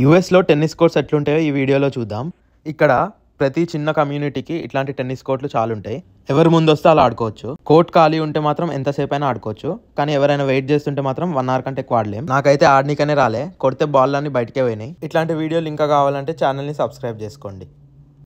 యుఎస్లో tennis courts ఎట్లుంటాయో ఈ వీడియోలో చూద్దాం ఇక్కడ ప్రతి చిన్న కమ్యూనిటీకి ఇట్లాంటి టెన్నిస్ కోర్ట్లు చాలా ఉంటాయి ఎవరు ముందు వస్తే అలా ఆడుకోవచ్చు కోర్ట్ ఖాళీ ఉంటే మాత్రం ఎంతసేపు అయినా ఆడుకోవచ్చు కానీ ఎవరైనా వెయిట్ చేస్తుంటే మాత్రం వన్ అవర్ కంటే ఎక్కువ ఆడలేం నాకైతే ఆడనీకనే రాలే కొడితే బాల్ అన్ని బయటకే పోయినాయి ఇట్లాంటి వీడియోలు ఇంకా కావాలంటే ఛానల్ని సబ్స్క్రైబ్ చేసుకోండి